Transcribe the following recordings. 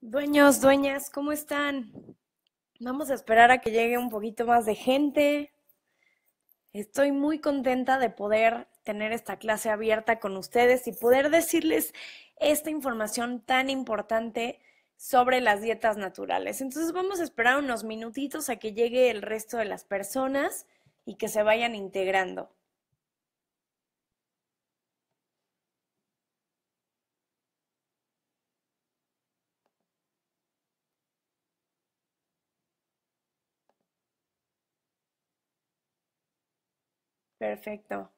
Dueños, dueñas, ¿cómo están? Vamos a esperar a que llegue un poquito más de gente. Estoy muy contenta de poder tener esta clase abierta con ustedes y poder decirles esta información tan importante sobre las dietas naturales. Entonces vamos a esperar unos minutitos a que llegue el resto de las personas y que se vayan integrando. Perfecto.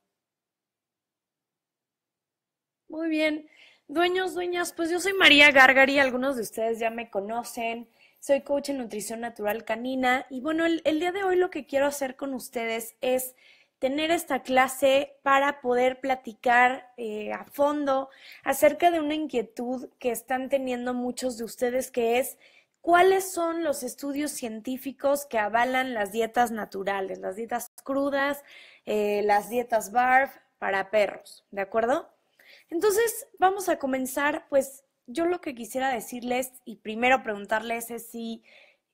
Muy bien. Dueños, dueñas, pues yo soy María Gargari, algunos de ustedes ya me conocen, soy coach en nutrición natural canina y bueno, el, día de hoy lo que quiero hacer con ustedes es tener esta clase para poder platicar eh, a fondo acerca de una inquietud que están teniendo muchos de ustedes que es cuáles son los estudios científicos que avalan las dietas naturales, las dietas crudas, eh, las dietas BARF para perros, ¿de acuerdo? Entonces, vamos a comenzar, pues yo lo que quisiera decirles y primero preguntarles es si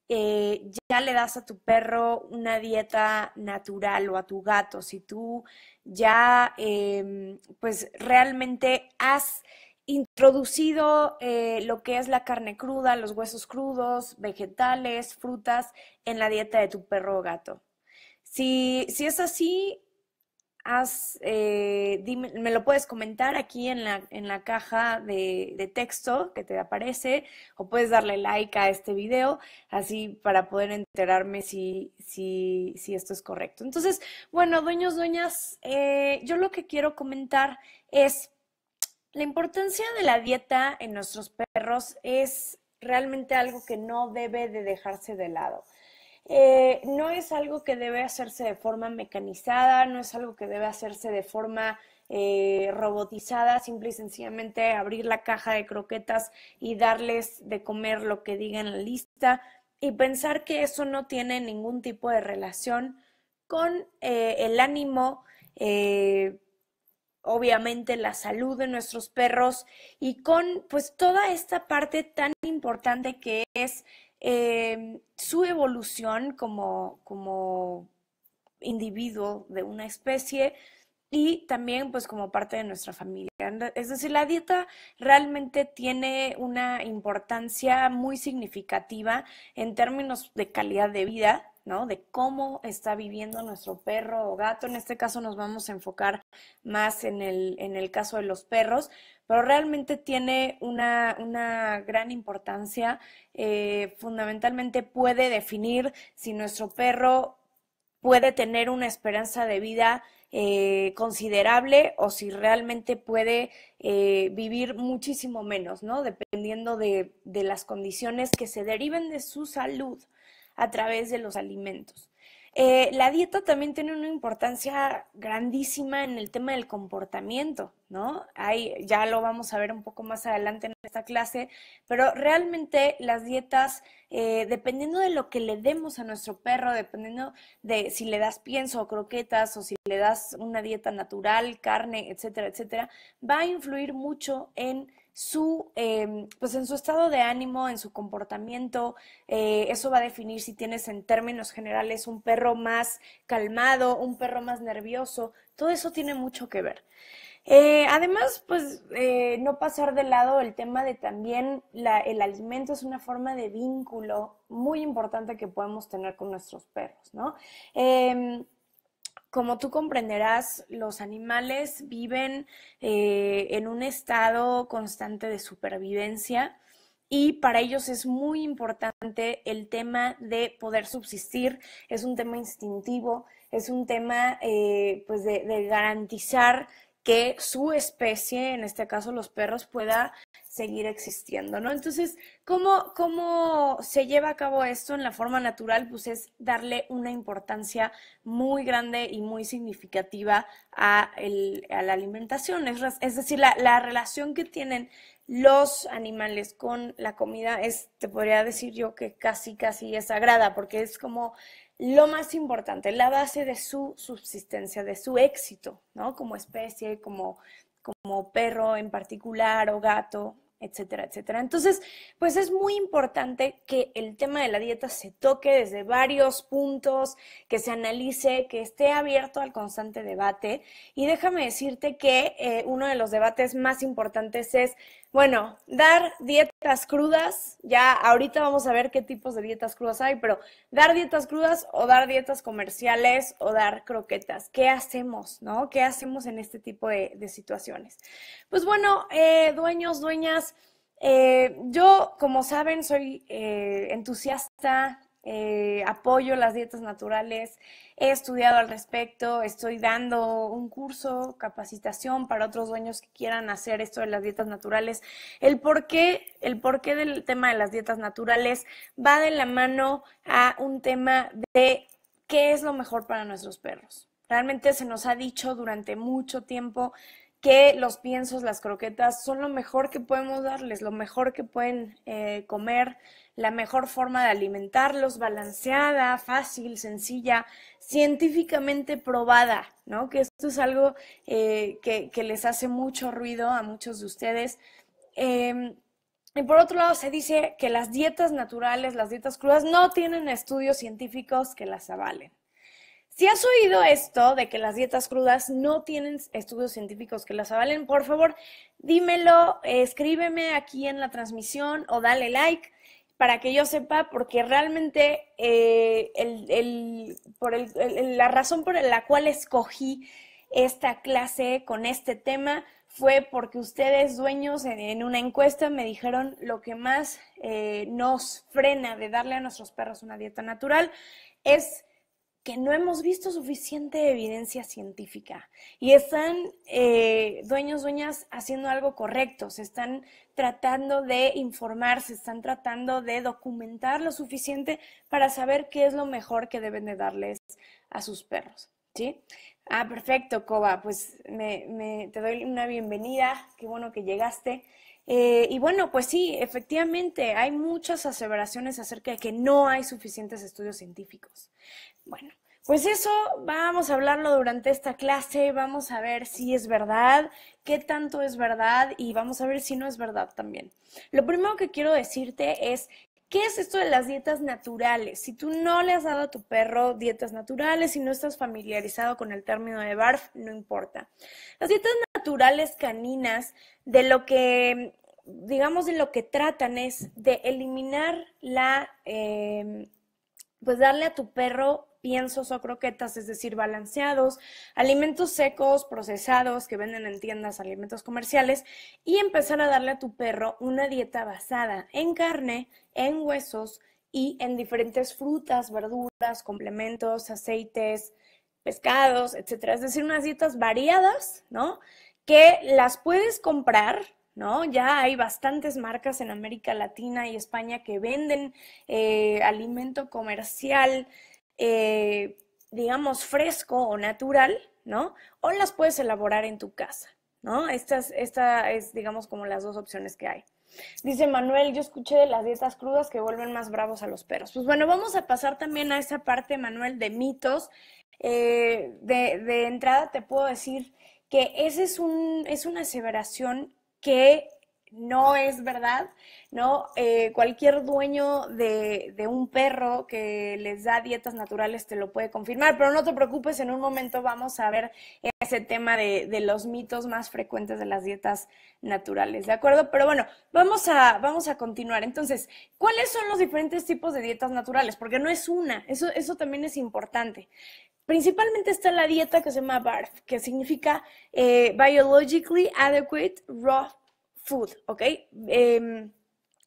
eh, ya le das a tu perro una dieta natural o a tu gato, si tú ya, em, pues realmente has introducido eh, lo que es la carne cruda, los huesos crudos, vegetales, frutas en la dieta de tu perro o gato. Si, es así, eh, me lo puedes comentar aquí en la, caja de, texto que te aparece o puedes darle like a este video así para poder enterarme si, esto es correcto. Entonces, bueno, dueños, dueñas, eh, yo lo que quiero comentar es la importancia de la dieta en nuestros perros es realmente algo que no debe de dejarse de lado. Eh, no es algo que debe hacerse de forma mecanizada, no es algo que debe hacerse de forma eh, robotizada, simple y sencillamente abrir la caja de croquetas y darles de comer lo que diga en la lista y pensar que eso no tiene ningún tipo de relación con eh, el ánimo, obviamente la salud de nuestros perros y con pues toda esta parte tan importante que es Em, su evolución como, como individuo de una especie y también pues como parte de nuestra familia. Es decir, la dieta realmente tiene una importancia muy significativa en términos de calidad de vida, ¿no? De cómo está viviendo nuestro perro o gato. En este caso nos vamos a enfocar más en el caso de los perros, pero realmente tiene una, gran importancia. Eh, fundamentalmente puede definir si nuestro perro puede tener una esperanza de vida eh, considerable o si realmente puede eh, vivir muchísimo menos, ¿no? Dependiendo de, de las condiciones que se deriven de su salud a través de los alimentos. Eh, la dieta también tiene una importancia grandísima en el tema del comportamiento, ¿no? Ahí ya lo vamos a ver un poco más adelante en esta clase, pero realmente las dietas, eh, dependiendo de lo que le demos a nuestro perro, dependiendo de si le das pienso o croquetas o si le das una dieta natural, carne, etcétera, etcétera, va a influir mucho en su, em, pues en su estado de ánimo, en su comportamiento. Eh, eso va a definir si tienes en términos generales un perro más calmado, un perro más nervioso. Todo eso tiene mucho que ver. Eh, además, pues eh, no pasar de lado el tema de también el alimento es una forma de vínculo muy importante que podemos tener con nuestros perros, ¿no? Em, como tú comprenderás, los animales viven eh, en un estado constante de supervivencia y para ellos es muy importante el tema de poder subsistir, es un tema instintivo, es un tema eh, pues de, de garantizar que su especie, en este caso los perros, pueda seguir existiendo, ¿no? Entonces, ¿cómo, ¿cómo se lleva a cabo esto en la forma natural? Pues es darle una importancia muy grande y muy significativa a, la alimentación. Es, decir, la, relación que tienen los animales con la comida es, te podría decir yo que casi, casi es sagrada, porque es como lo más importante, la base de su subsistencia, de su éxito, ¿no? Como especie, como, como perro en particular o gato, etcétera, etcétera. Entonces, pues es muy importante que el tema de la dieta se toque desde varios puntos, que se analice, que esté abierto al constante debate. Y déjame decirte que eh, uno de los debates más importantes es bueno, dar dietas crudas, ya ahorita vamos a ver qué tipos de dietas crudas hay, pero dar dietas crudas o dar dietas comerciales o dar croquetas, ¿qué hacemos, no? ¿Qué hacemos en este tipo de, situaciones? Pues bueno, eh, dueños, dueñas, eh, yo como saben soy eh, entusiasta eh, apoyo las dietas naturales, he estudiado al respecto, estoy dando un curso, capacitación para otros dueños que quieran hacer esto de las dietas naturales. el porqué del tema de las dietas naturales va de la mano a un tema de qué es lo mejor para nuestros perros. Realmente se nos ha dicho durante mucho tiempo que los piensos, las croquetas son lo mejor que podemos darles, lo mejor que pueden eh, comer, la mejor forma de alimentarlos, balanceada, fácil, sencilla, científicamente probada, ¿no? Que esto es algo eh, que, les hace mucho ruido a muchos de ustedes. Em, y por otro lado, se dice que las dietas naturales, las dietas crudas, no tienen estudios científicos que las avalen. Si has oído esto de que las dietas crudas no tienen estudios científicos que las avalen, por favor, dímelo, escríbeme aquí en la transmisión o dale like para que yo sepa, porque realmente eh, por la razón por la cual escogí esta clase con este tema fue porque ustedes, dueños, en, una encuesta me dijeron lo que más eh, nos frena de darle a nuestros perros una dieta natural es que no hemos visto suficiente evidencia científica y están eh, dueños, dueñas haciendo algo correcto, se están tratando de informarse, están tratando de documentar lo suficiente para saber qué es lo mejor que deben de darles a sus perros. ¿Sí? Ah, perfecto, Coba, pues te doy una bienvenida, qué bueno que llegaste. Eh, y bueno, pues sí, efectivamente, hay muchas aseveraciones acerca de que no hay suficientes estudios científicos. Bueno, pues eso vamos a hablarlo durante esta clase, vamos a ver si es verdad, qué tanto es verdad y vamos a ver si no es verdad también. Lo primero que quiero decirte es ¿Qué es esto de las dietas naturales? Si tú no le has dado a tu perro dietas naturales y no estás familiarizado con el término de BARF, no importa. Las dietas naturales caninas de lo que, digamos, de lo que tratan es de eliminar la, em, pues darle a tu perro piensos o croquetas, es decir, balanceados, alimentos secos, procesados que venden en tiendas, alimentos comerciales, y empezar a darle a tu perro una dieta basada en carne, en huesos y en diferentes frutas, verduras, complementos, aceites, pescados, etcétera. Es decir, unas dietas variadas, ¿no? que las puedes comprar, ¿no? Ya hay bastantes marcas en América Latina y España que venden eh, alimento comercial, eh, digamos, fresco o natural, ¿no? O las puedes elaborar en tu casa, ¿no? Estas, esta es, digamos, como las dos opciones que hay. Dice Manuel, yo escuché de las dietas crudas que vuelven más bravos a los perros. Pues bueno, vamos a pasar también a esa parte, Manuel, de mitos. Eh, de entrada te puedo decir que esa es, un, es una aseveración que no es verdad, ¿no? Eh, cualquier dueño de, un perro que les da dietas naturales te lo puede confirmar, pero no te preocupes, en un momento vamos a ver ese tema de, los mitos más frecuentes de las dietas naturales, ¿de acuerdo? Pero bueno, vamos a, vamos a continuar. Entonces, ¿cuáles son los diferentes tipos de dietas naturales? Porque no es una, eso, también es importante. Principalmente está la dieta que se llama BARF, que significa eh, Biologically Adequate Raw food, ¿ok? Em,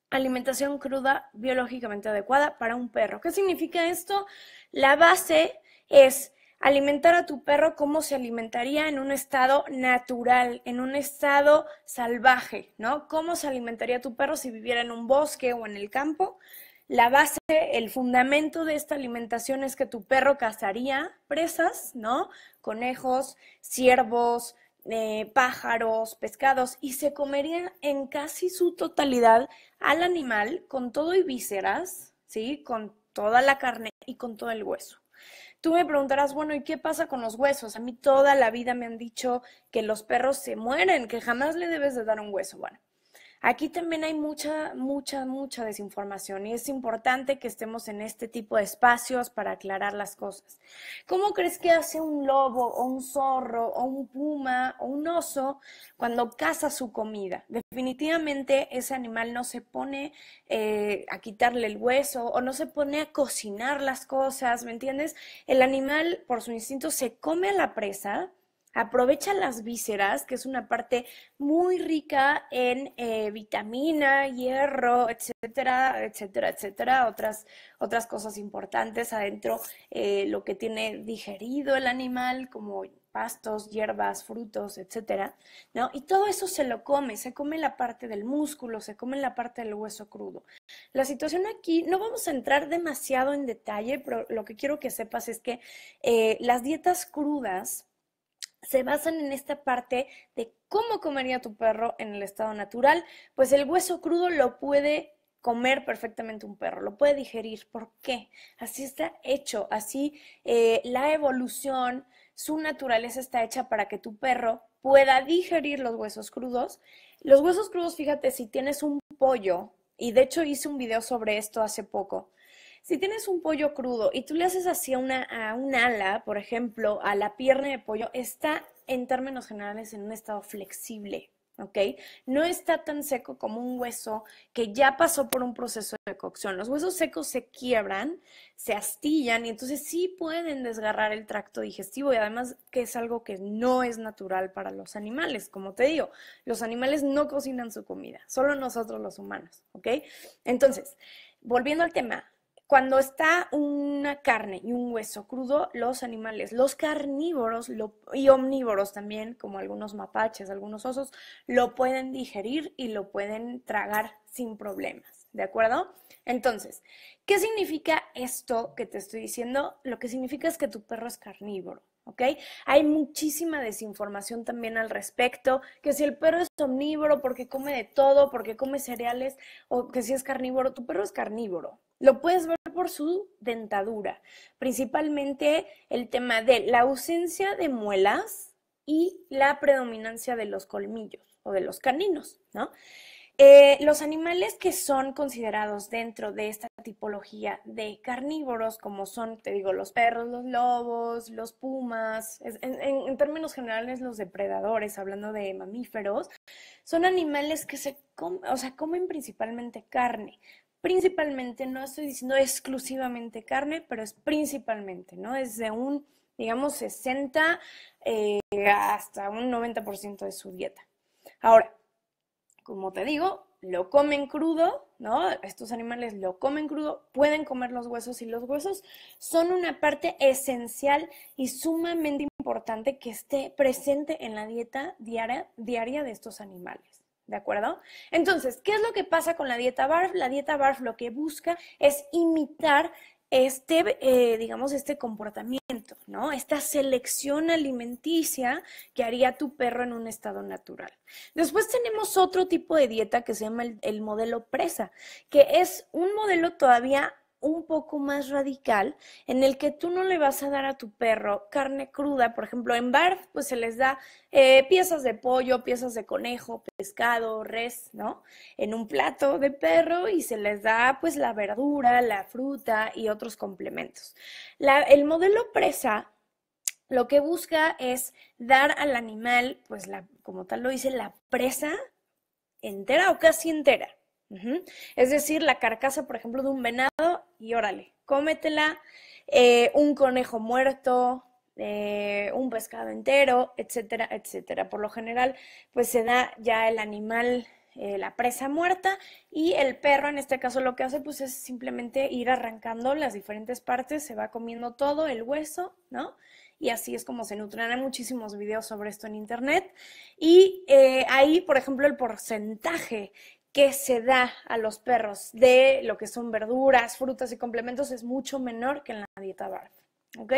alimentación cruda biológicamente adecuada para un perro. ¿Qué significa esto? La base es alimentar a tu perro como se alimentaría en un estado natural, en un estado salvaje, ¿no? ¿Cómo se alimentaría tu perro si viviera en un bosque o en el campo? La base, el fundamento de esta alimentación es que tu perro cazaría presas, ¿no? Conejos, ciervos, eh, pájaros, pescados, y se comería en casi su totalidad al animal con todo y vísceras, ¿sí? Con toda la carne y con todo el hueso. Tú me preguntarás, bueno, ¿y qué pasa con los huesos? A mí toda la vida me han dicho que los perros se mueren, que jamás le debes de dar un hueso. Bueno, Aquí también hay mucha, mucha, mucha desinformación y es importante que estemos en este tipo de espacios para aclarar las cosas. ¿Cómo crees que hace un lobo o un zorro o un puma o un oso cuando caza su comida? Definitivamente ese animal no se pone eh, a quitarle el hueso o no se pone a cocinar las cosas, ¿me entiendes? El animal por su instinto se come a la presa Aprovecha las vísceras, que es una parte muy rica en eh, vitamina, hierro, etcétera, etcétera, etcétera. Otras, otras cosas importantes adentro, eh, lo que tiene digerido el animal, como pastos, hierbas, frutos, etcétera, ¿no? Y todo eso se lo come, se come la parte del músculo, se come la parte del hueso crudo. La situación aquí, no vamos a entrar demasiado en detalle, pero lo que quiero que sepas es que eh, las dietas crudas se basan en esta parte de cómo comería tu perro en el estado natural, pues el hueso crudo lo puede comer perfectamente un perro, lo puede digerir. ¿Por qué? Así está hecho, así eh, la evolución, su naturaleza está hecha para que tu perro pueda digerir los huesos crudos. Los huesos crudos, fíjate, si tienes un pollo, y de hecho hice un video sobre esto hace poco, si tienes un pollo crudo y tú le haces así a una, un ala, por ejemplo, a la pierna de pollo, está en términos generales en un estado flexible, ¿ok? No está tan seco como un hueso que ya pasó por un proceso de cocción. Los huesos secos se quiebran, se astillan y entonces sí pueden desgarrar el tracto digestivo y además que es algo que no es natural para los animales, como te digo, los animales no cocinan su comida, solo nosotros los humanos, ¿ok? Entonces, volviendo al tema, cuando está una carne y un hueso crudo, los animales, los carnívoros y omnívoros también, como algunos mapaches, algunos osos, lo pueden digerir y lo pueden tragar sin problemas, ¿de acuerdo? Entonces, ¿qué significa esto que te estoy diciendo? Lo que significa es que tu perro es carnívoro. ¿ok? Hay muchísima desinformación también al respecto, que si el perro es omnívoro porque come de todo, porque come cereales, o que si es carnívoro, tu perro es carnívoro. Lo puedes ver por su dentadura, principalmente el tema de la ausencia de muelas y la predominancia de los colmillos o de los caninos, ¿no? Eh, los animales que son considerados dentro de esta tipología de carnívoros, como son, te digo, los perros, los lobos, los pumas, en, términos generales los depredadores, hablando de mamíferos, son animales que se o comen principalmente carne, principalmente, no estoy diciendo exclusivamente carne, pero es principalmente, ¿no? Desde un, digamos, 60 eh, hasta un 90% de su dieta. Ahora, como te digo, lo comen crudo, ¿no? Estos animales lo comen crudo, pueden comer los huesos y los huesos son una parte esencial y sumamente importante que esté presente en la dieta diaria, diaria de estos animales. ¿De acuerdo? Entonces, ¿qué es lo que pasa con la dieta BARF? La dieta BARF lo que busca es imitar este, eh, digamos, este comportamiento, ¿no? Esta selección alimenticia que haría tu perro en un estado natural. Después tenemos otro tipo de dieta que se llama el, el modelo presa, que es un modelo todavía un poco más radical en el que tú no le vas a dar a tu perro carne cruda. Por ejemplo, en bar, pues se les da eh, piezas de pollo, piezas de conejo, pescado, res, ¿no? En un plato de perro y se les da pues la verdura, la fruta y otros complementos. el modelo presa lo que busca es dar al animal, pues la, como tal lo dice, la presa entera o casi entera. Es decir, la carcasa, por ejemplo, de un venado y órale, cómetela, eh, un conejo muerto, eh, un pescado entero, etcétera, etcétera. Por lo general, pues se da ya el animal, eh, la presa muerta y el perro, en este caso, lo que hace pues es simplemente ir arrancando las diferentes partes, se va comiendo todo, el hueso, ¿no? y así es como se nutren. Hay muchísimos videos sobre esto en internet. Y ahí, por ejemplo, el porcentaje que se da a los perros de lo que son verduras, frutas y complementos es mucho menor que en la dieta BARF. ¿Ok?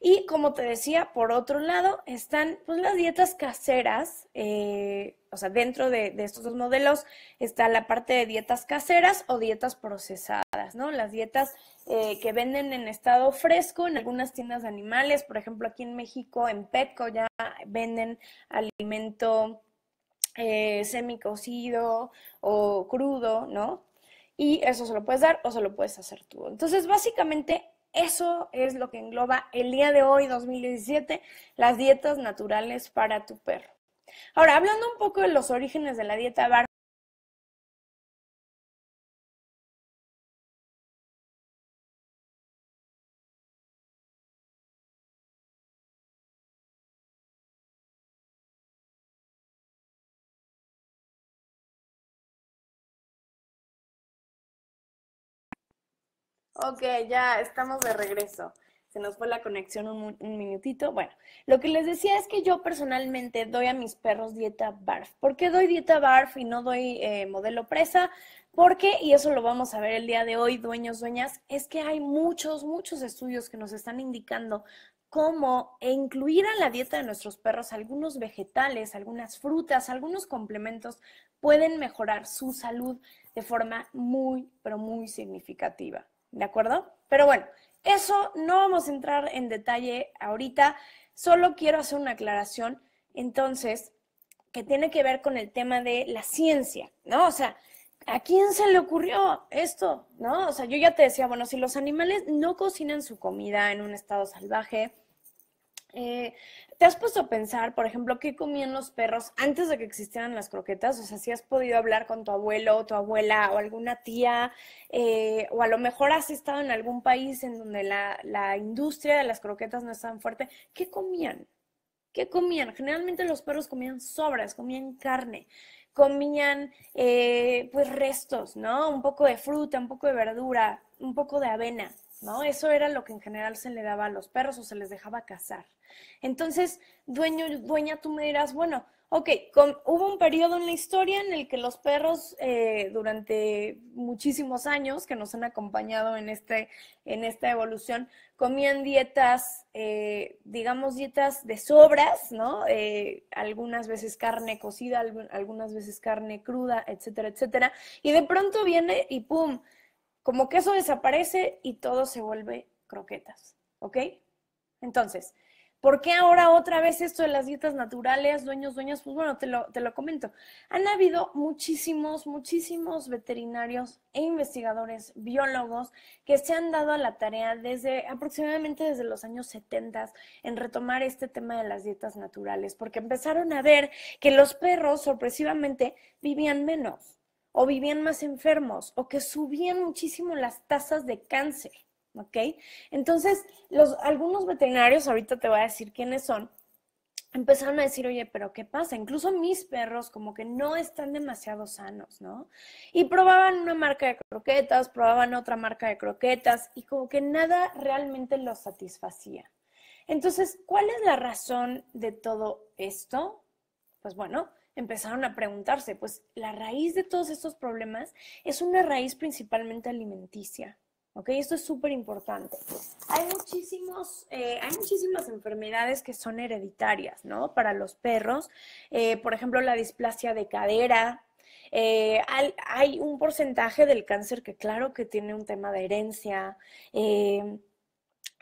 Y como te decía, por otro lado están pues, las dietas caseras, eh, o sea, dentro de, estos dos modelos está la parte de dietas caseras o dietas procesadas, ¿no? Las dietas eh, que venden en estado fresco en algunas tiendas de animales, por ejemplo, aquí en México, en Petco ya venden alimento semi eh, semicocido o crudo, ¿no? Y eso se lo puedes dar o se lo puedes hacer tú. Entonces, básicamente, eso es lo que engloba el día de hoy, 2017, las dietas naturales para tu perro. Ahora, hablando un poco de los orígenes de la dieta Ok, ya estamos de regreso. Se nos fue la conexión un, minutito. Bueno, lo que les decía es que yo personalmente doy a mis perros dieta BARF. ¿Por qué doy dieta BARF y no doy eh, modelo presa? Porque, y eso lo vamos a ver el día de hoy, dueños, dueñas, es que hay muchos, muchos estudios que nos están indicando cómo incluir a la dieta de nuestros perros algunos vegetales, algunas frutas, algunos complementos pueden mejorar su salud de forma muy, pero muy significativa. ¿de acuerdo? Pero bueno, eso no vamos a entrar en detalle ahorita, solo quiero hacer una aclaración, entonces, que tiene que ver con el tema de la ciencia, ¿no? O sea, ¿a quién se le ocurrió esto? ¿No? O sea, yo ya te decía, bueno, si los animales no cocinan su comida en un estado salvaje, eh, ¿Te has puesto a pensar, por ejemplo, qué comían los perros antes de que existieran las croquetas? O sea, si has podido hablar con tu abuelo o tu abuela o alguna tía, eh, o a lo mejor has estado en algún país en donde la, industria de las croquetas no es tan fuerte, ¿qué comían? ¿Qué comían? Generalmente los perros comían sobras, comían carne, comían eh, pues restos, ¿no? Un poco de fruta, un poco de verdura, un poco de avena. ¿no? Eso era lo que en general se le daba a los perros o se les dejaba cazar. Entonces, dueño, dueña, tú me dirás, bueno, ok, hubo un periodo en la historia en el que los perros eh, durante muchísimos años que nos han acompañado en, este, en esta evolución, comían dietas, eh, digamos, dietas de sobras, ¿no? Eh, algunas veces carne cocida, algunas veces carne cruda, etcétera, etcétera. Y de pronto viene y ¡pum! Como que eso desaparece y todo se vuelve croquetas, ¿ok? Entonces, ¿por qué ahora otra vez esto de las dietas naturales, dueños, dueñas? Pues bueno, te lo, te lo comento. Han habido muchísimos, muchísimos veterinarios e investigadores, biólogos, que se han dado a la tarea desde aproximadamente desde los años 70 en retomar este tema de las dietas naturales, porque empezaron a ver que los perros sorpresivamente vivían menos o vivían más enfermos o que subían muchísimo las tasas de cáncer, ¿ok? Entonces, los, algunos veterinarios, ahorita te voy a decir quiénes son, empezaron a decir, oye, pero ¿qué pasa? Incluso mis perros como que no están demasiado sanos, ¿no? Y probaban una marca de croquetas, probaban otra marca de croquetas y como que nada realmente los satisfacía. Entonces, ¿cuál es la razón de todo esto? Pues bueno, empezaron a preguntarse, pues la raíz de todos estos problemas es una raíz principalmente alimenticia. ¿Ok? Esto es súper importante. Hay, eh, hay muchísimas enfermedades que son hereditarias, ¿no? Para los perros, eh, por ejemplo, la displasia de cadera. hay, eh, hay, un porcentaje del cáncer que claro que tiene un tema de herencia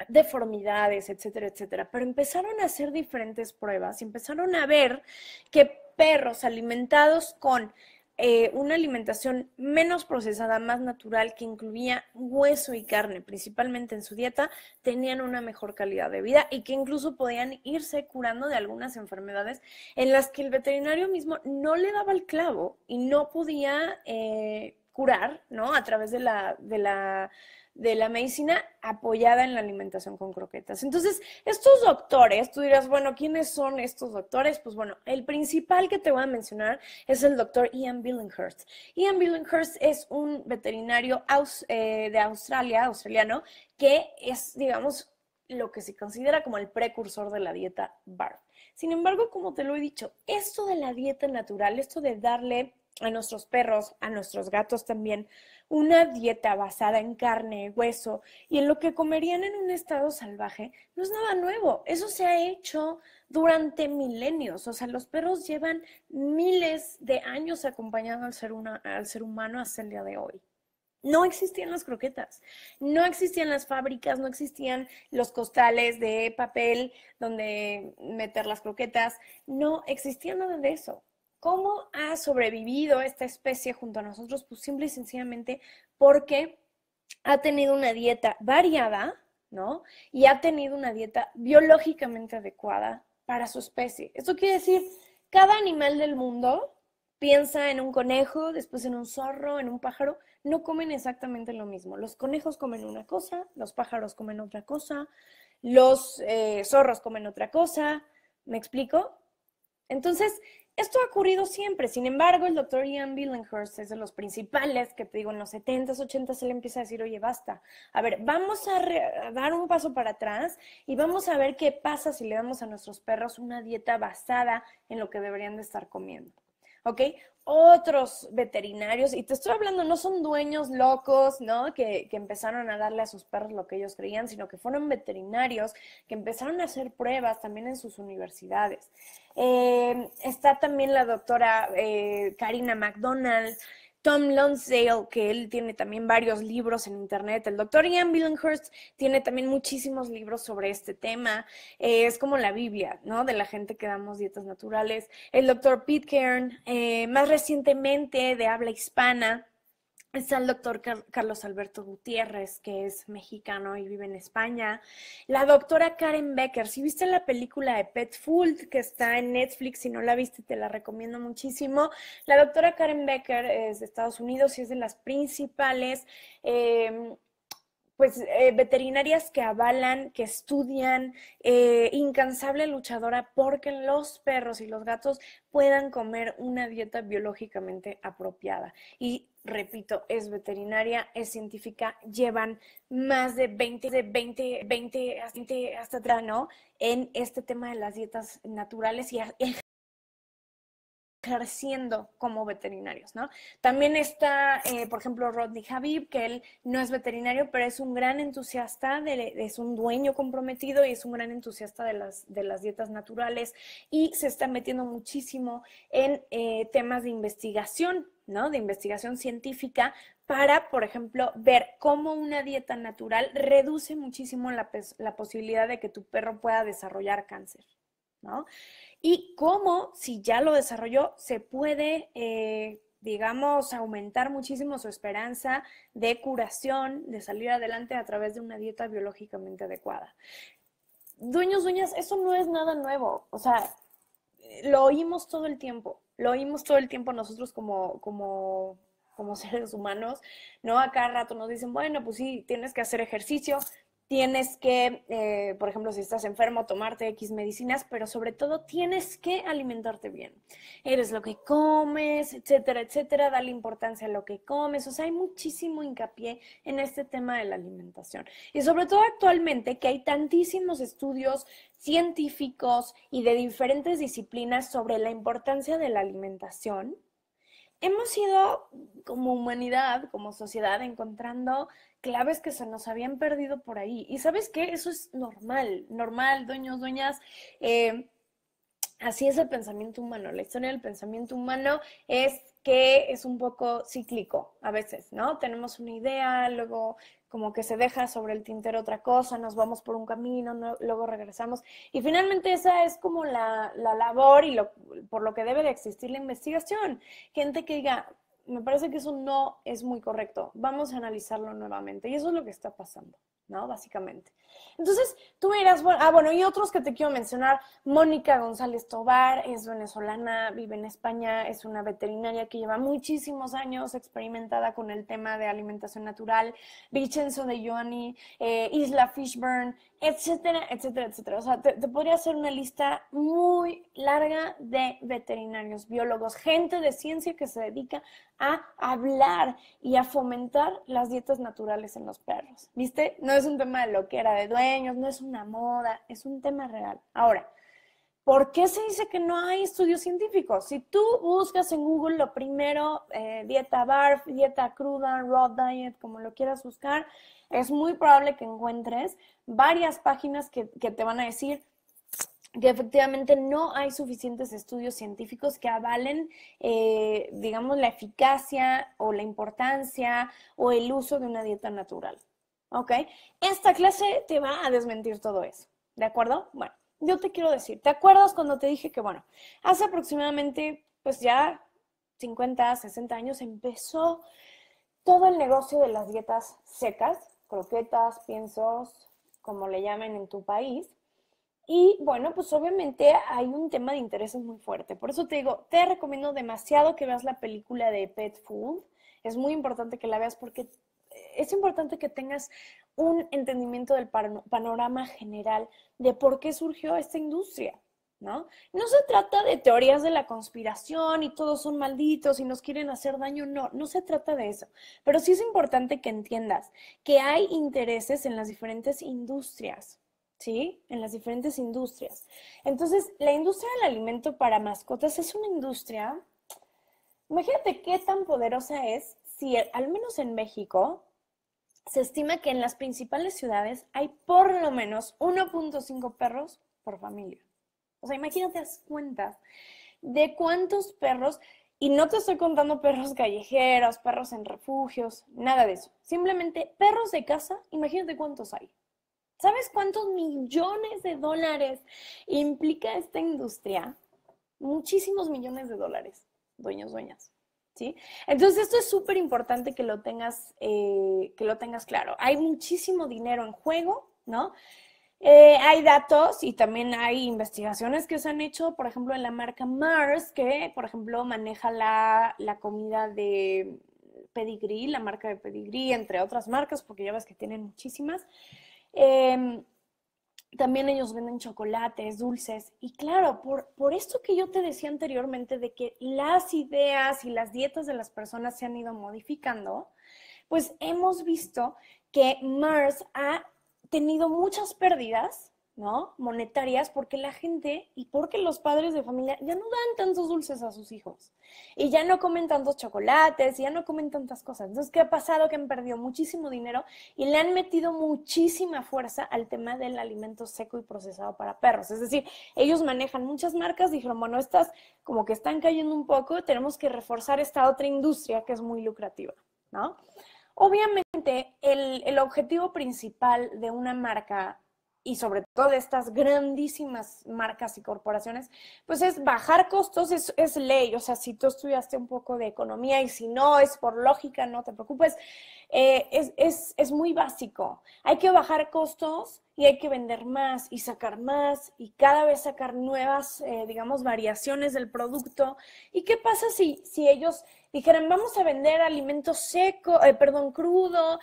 deformidades, etcétera, etcétera. Pero empezaron a hacer diferentes pruebas y empezaron a ver que perros alimentados con eh, una alimentación menos procesada, más natural, que incluía hueso y carne, principalmente en su dieta, tenían una mejor calidad de vida y que incluso podían irse curando de algunas enfermedades en las que el veterinario mismo no le daba el clavo y no podía eh, curar, ¿no? A través de la, de la de la medicina apoyada en la alimentación con croquetas. Entonces, estos doctores, tú dirás, bueno, ¿quiénes son estos doctores? Pues bueno, el principal que te voy a mencionar es el doctor Ian Billinghurst. Ian Billinghurst es un veterinario eh, de Australia, australiano, que es, digamos, lo que se considera como el precursor de la dieta BARF. Sin embargo, como te lo he dicho, esto de la dieta natural, esto de darle a nuestros perros, a nuestros gatos también, una dieta basada en carne, hueso y en lo que comerían en un estado salvaje no es nada nuevo. Eso se ha hecho durante milenios. O sea, los perros llevan miles de años acompañando al ser, al ser humano hasta el día de hoy. No existían las croquetas, no existían las fábricas, no existían los costales de papel donde meter las croquetas, no existía nada de eso. ¿Cómo ha sobrevivido esta especie junto a nosotros? Pues simple y sencillamente porque ha tenido una dieta variada, ¿no? Y ha tenido una dieta biológicamente adecuada para su especie. Esto quiere decir, cada animal del mundo piensa en un conejo, después en un zorro, en un pájaro, no comen exactamente lo mismo. Los conejos comen una cosa, los pájaros comen otra cosa, los eh, zorros comen otra cosa, ¿me explico? Entonces, esto ha ocurrido siempre, sin embargo, el doctor Ian Billinghurst es de los principales que te digo, en los 70s, 80s, él empieza a decir, oye, basta, a ver, vamos a, dar un paso para atrás y vamos a ver qué pasa si le damos a nuestros perros una dieta basada en lo que deberían de estar comiendo. ¿Ok? otros veterinarios, y te estoy hablando, no son dueños locos, ¿no? Que, empezaron a darle a sus perros lo que ellos creían, sino que fueron veterinarios que empezaron a hacer pruebas también en sus universidades. Eh, está también la doctora eh, Karina McDonald, Tom Lonsdale, que él tiene también varios libros en internet. El doctor Ian Billinghurst tiene también muchísimos libros sobre este tema. Eh, es como la Biblia, ¿no? De la gente que damos dietas naturales. El doctor Pete Cairn, eh, más recientemente de habla hispana. Está el doctor Carlos Alberto Gutiérrez, que es mexicano y vive en España. La doctora Karen Becker, si viste la película de Pet Food, que está en Netflix, si no la viste, te la recomiendo muchísimo. La doctora Karen Becker es de Estados Unidos y es de las principales. Eh, pues eh, veterinarias que avalan, que estudian, eh, incansable luchadora porque los perros y los gatos puedan comer una dieta biológicamente apropiada. Y repito, es veterinaria, es científica, llevan más de 20, de 20, 20, hasta, hasta atrás, ¿no? En este tema de las dietas naturales y en creciendo como veterinarios, ¿no? También está, eh, por ejemplo, Rodney Habib, que él no es veterinario, pero es un gran entusiasta, es un dueño comprometido y es un gran entusiasta de las, de las dietas naturales y se está metiendo muchísimo en eh, temas de investigación, ¿no? De investigación científica para, por ejemplo, ver cómo una dieta natural reduce muchísimo la posibilidad de que tu perro pueda desarrollar cáncer. Y cómo, si ya lo desarrolló, se puede, eh, digamos, aumentar muchísimo su esperanza de curación, de salir adelante a través de una dieta biológicamente adecuada. Dueños, dueñas, eso no es nada nuevo, o sea, lo oímos todo el tiempo, lo oímos todo el tiempo nosotros como, como seres humanos, ¿no? A cada rato nos dicen, bueno, pues sí, tienes que hacer ejercicio, tienes que, eh, por ejemplo, si estás enfermo, tomarte X medicinas, pero sobre todo tienes que alimentarte bien. Eres lo que comes, etcétera, etcétera, dale importancia a lo que comes. O sea, hay muchísimo hincapié en este tema de la alimentación. Y sobre todo actualmente que hay tantísimos estudios científicos y de diferentes disciplinas sobre la importancia de la alimentación. Hemos ido como humanidad, como sociedad, encontrando claves que se nos habían perdido por ahí. Y sabes qué, eso es normal, normal, dueños, dueñas. Eh, así es el pensamiento humano. La historia del pensamiento humano es que es un poco cíclico a veces, ¿no? Tenemos una idea, luego como que se deja sobre el tintero otra cosa, nos vamos por un camino, luego regresamos. Y finalmente esa es como la, labor y por lo que debe de existir la investigación. Gente que diga, me parece que eso no es muy correcto. Vamos a analizarlo nuevamente. Y eso es lo que está pasando, ¿no? Básicamente. Entonces, tú eras... bueno, ah, bueno, y otros que te quiero mencionar. Mónica González Tobar es venezolana, vive en España, es una veterinaria que lleva muchísimos años experimentada con el tema de alimentación natural. Vicenzo de Joanny, eh, Isla Fishburn etcétera, etcétera, etcétera. O sea, te, podría hacer una lista muy larga de veterinarios, biólogos, gente de ciencia que se dedica a hablar y a fomentar las dietas naturales en los perros. ¿Viste? No es un tema de lo que era de dueños, no es una moda, es un tema real. Ahora, ¿Por qué se dice que no hay estudios científicos? Si tú buscas en Google lo primero, eh, dieta BARF, dieta cruda, raw diet, como lo quieras buscar, es muy probable que encuentres varias páginas que, te van a decir que efectivamente no hay suficientes estudios científicos que avalen, eh, digamos, la eficacia o la importancia o el uso de una dieta natural. ¿Ok? Esta clase te va a desmentir todo eso. ¿De acuerdo? Bueno yo te quiero decir, ¿te acuerdas cuando te dije que, bueno, hace aproximadamente, pues ya 50, 60 años empezó todo el negocio de las dietas secas, croquetas, piensos, como le llamen en tu país? Y bueno, pues obviamente hay un tema de intereses muy fuerte. Por eso te digo, te recomiendo demasiado que veas la película de Pet Food. Es muy importante que la veas porque es importante que tengas un entendimiento del panorama general de por qué surgió esta industria. ¿No? No se trata de teorías de la conspiración y todos son malditos y nos quieren hacer daño, no, no se trata de eso. Pero sí es importante que entiendas que hay intereses en las diferentes industrias, ¿sí? En las diferentes industrias. Entonces, la industria del alimento para mascotas es una industria, imagínate qué tan poderosa es si al menos en México se estima que en las principales ciudades hay por lo menos 1.5 perros por familia. O sea, imagínate las cuentas de cuántos perros, y no te estoy contando perros callejeros, perros en refugios, nada de eso. Simplemente perros de casa, imagínate cuántos hay. ¿Sabes cuántos millones de dólares implica esta industria? Muchísimos millones de dólares, dueños, dueñas. Entonces esto es súper importante que, lo tengas, eh, que lo tengas claro. Hay muchísimo dinero en juego, ¿no? Eh, hay datos y también hay investigaciones que se han hecho, por ejemplo, en la marca Mars, que, por ejemplo, maneja la, comida de Pedigree, la marca de Pedigree, entre otras marcas, porque ya ves que tienen muchísimas. Eh, también ellos venden chocolates, dulces. Y claro, por, esto que yo te decía anteriormente de que las ideas y las dietas de las personas se han ido modificando, pues hemos visto que Mars ha tenido muchas pérdidas ¿no? Monetarias, porque la gente y porque los padres de familia ya no dan tantos dulces a sus hijos y ya no comen tantos chocolates ya no comen tantas cosas. Entonces, ¿qué ha pasado? Que han perdido muchísimo dinero y le han metido muchísima fuerza al tema del alimento seco y procesado para perros. Es decir, ellos manejan muchas marcas, dijeron, bueno, estas como que están cayendo un poco, tenemos que reforzar esta otra industria que es muy lucrativa, ¿no? Obviamente, el, el objetivo principal de una marca y sobre todo de estas grandísimas marcas y corporaciones, pues es bajar costos, es, es, ley. O sea, si tú estudiaste un poco de economía y si no, es por lógica, no te preocupes. Eh, es, es, es, muy básico. Hay que bajar costos y hay que vender más y sacar más y cada vez sacar nuevas, eh, digamos, variaciones del producto. ¿Y qué pasa si, si ellos dijeran, vamos a vender alimentos seco, eh, perdón, crudo,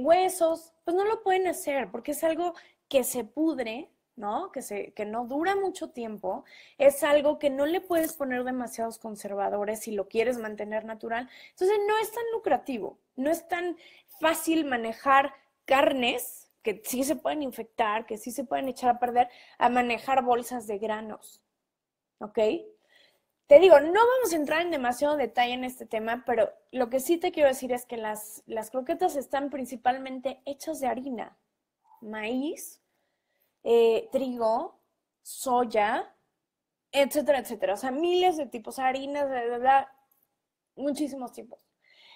huesos? Pues no lo pueden hacer porque es algo que se pudre, ¿no? Que, se, que no dura mucho tiempo, es algo que no le puedes poner demasiados conservadores si lo quieres mantener natural. Entonces no es tan lucrativo, no es tan fácil manejar carnes que sí se pueden infectar, que sí se pueden echar a perder, a manejar bolsas de granos. ¿Ok? Te digo, no vamos a entrar en demasiado detalle en este tema, pero lo que sí te quiero decir es que las, las croquetas están principalmente hechas de harina, maíz eh, trigo, soya, etcétera, etcétera. O sea, miles de tipos, harinas, de verdad, muchísimos tipos.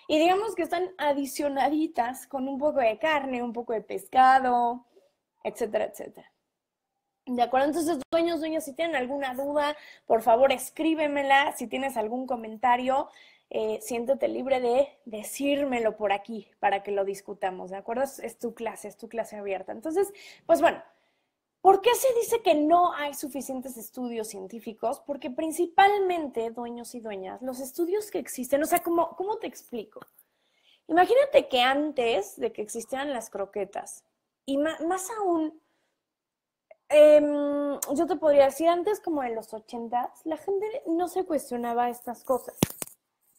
Y digamos que están adicionaditas con un poco de carne, un poco de pescado, etcétera, etcétera. ¿De acuerdo? Entonces, dueños, dueños, si tienen alguna duda, por favor escríbemela. Si tienes algún comentario, eh, siéntete libre de decírmelo por aquí para que lo discutamos, ¿de acuerdo? es tu clase, es tu clase abierta. Entonces, pues bueno, ¿Por qué se dice que no hay suficientes estudios científicos? Porque principalmente, dueños y dueñas, los estudios que existen, o sea, ¿cómo, te explico? Imagínate que antes de que existieran las croquetas, y más, aún, em, yo te podría decir, antes como en los ochentas, la gente no se cuestionaba estas cosas,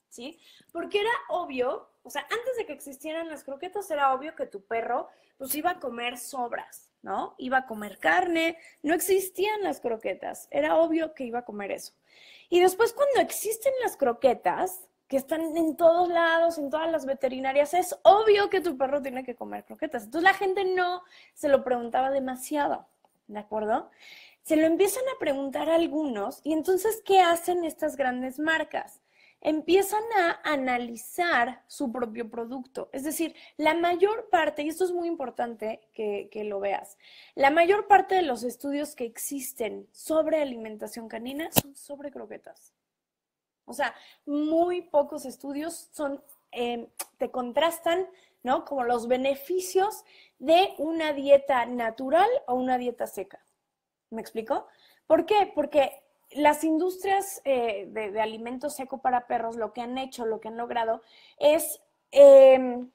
¿sí? Porque era obvio, o sea, antes de que existieran las croquetas era obvio que tu perro pues iba a comer sobras, ¿no? Iba a comer carne, no existían las croquetas, era obvio que iba a comer eso. Y después cuando existen las croquetas, que están en todos lados, en todas las veterinarias, es obvio que tu perro tiene que comer croquetas. Entonces la gente no se lo preguntaba demasiado, ¿de acuerdo? Se lo empiezan a preguntar algunos y entonces, ¿qué hacen estas grandes marcas? empiezan a analizar su propio producto. Es decir, la mayor parte, y esto es muy importante que, lo veas, la mayor parte de los estudios que existen sobre alimentación canina son sobre croquetas. O sea, muy pocos estudios son, em, te contrastan, ¿no? Como los beneficios de una dieta natural o una dieta seca. ¿Me explico? ¿Por qué? Porque las industrias eh, de, alimento alimentos seco para perros lo que han hecho, lo que han logrado es, em,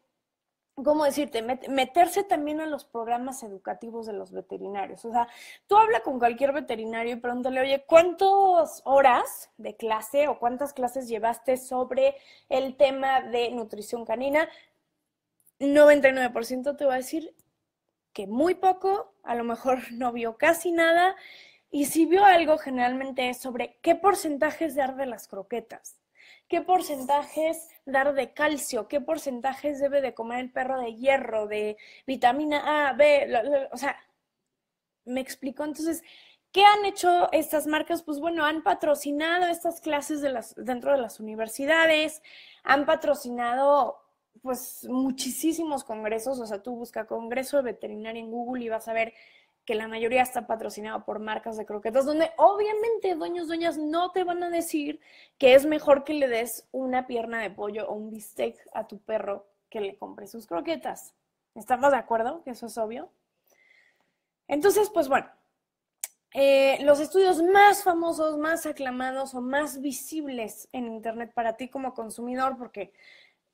¿cómo decirte?, meterse también a los programas educativos de los veterinarios. O sea, tú habla con cualquier veterinario y pregúntale, oye, ¿cuántas horas de clase o cuántas clases llevaste sobre el tema de nutrición canina? 99% te va a decir que muy poco, a lo mejor no vio casi nada y si vio algo, generalmente es sobre qué porcentajes dar de las croquetas, qué porcentajes dar de calcio, qué porcentajes debe de comer el perro de hierro, de vitamina A, B, o sea, me explico. Entonces, ¿qué han hecho estas marcas? Pues bueno, han patrocinado estas clases dentro de las universidades, han patrocinado pues muchísimos congresos, o sea, tú busca Congreso de Veterinaria en Google y vas a ver que la mayoría está patrocinado por marcas de croquetas, donde obviamente dueños, dueñas no te van a decir que es mejor que le des una pierna de pollo o un bistec a tu perro que le compre sus croquetas. ¿Estamos de acuerdo? Que eso es obvio. Entonces, pues bueno, eh, los estudios más famosos, más aclamados o más visibles en Internet para ti como consumidor, porque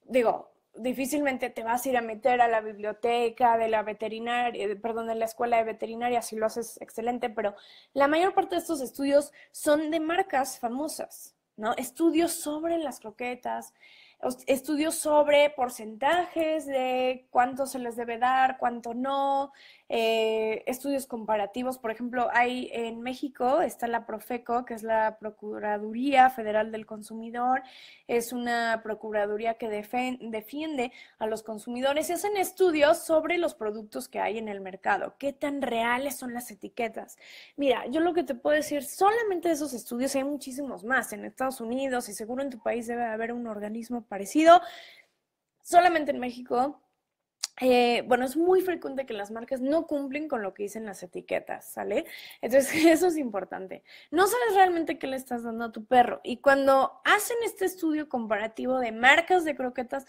digo, difícilmente te vas a ir a meter a la biblioteca de la veterinaria, eh, perdón, de la escuela de veterinaria si lo haces excelente, pero la mayor parte de estos estudios son de marcas famosas, ¿no? Estudios sobre las croquetas, estudios sobre porcentajes de cuánto se les debe dar, cuánto no, eh, estudios comparativos. Por ejemplo, hay en México, está la Profeco, que es la Procuraduría Federal del Consumidor. Es una procuraduría que defiende a los consumidores y hacen estudios sobre los productos que hay en el mercado, qué tan reales son las etiquetas. Mira, yo lo que te puedo decir, solamente de esos estudios hay muchísimos más en Estados Unidos y seguro en tu país debe haber un organismo parecido. Solamente en México, eh, bueno, es muy frecuente que las marcas no cumplen con lo que dicen las etiquetas, ¿sale? Entonces, eso es importante. No sabes realmente qué le estás dando a tu perro. Y cuando hacen este estudio comparativo de marcas de croquetas,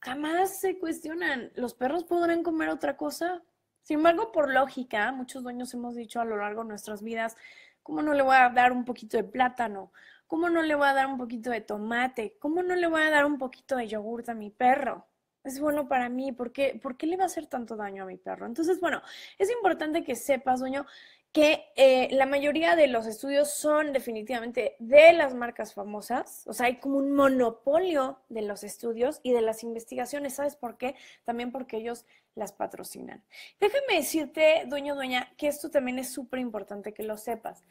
jamás se cuestionan, ¿los perros podrán comer otra cosa? Sin embargo, por lógica, muchos dueños hemos dicho a lo largo de nuestras vidas, ¿cómo no le voy a dar un poquito de plátano? ¿Cómo no le voy a dar un poquito de tomate? ¿Cómo no le voy a dar un poquito de yogurt a mi perro? Es bueno para mí, ¿por qué, ¿por qué le va a hacer tanto daño a mi perro? Entonces, bueno, es importante que sepas, dueño, que eh, la mayoría de los estudios son definitivamente de las marcas famosas, o sea, hay como un monopolio de los estudios y de las investigaciones, ¿sabes por qué? También porque ellos las patrocinan. Déjame decirte, dueño, dueña, que esto también es súper importante que lo sepas.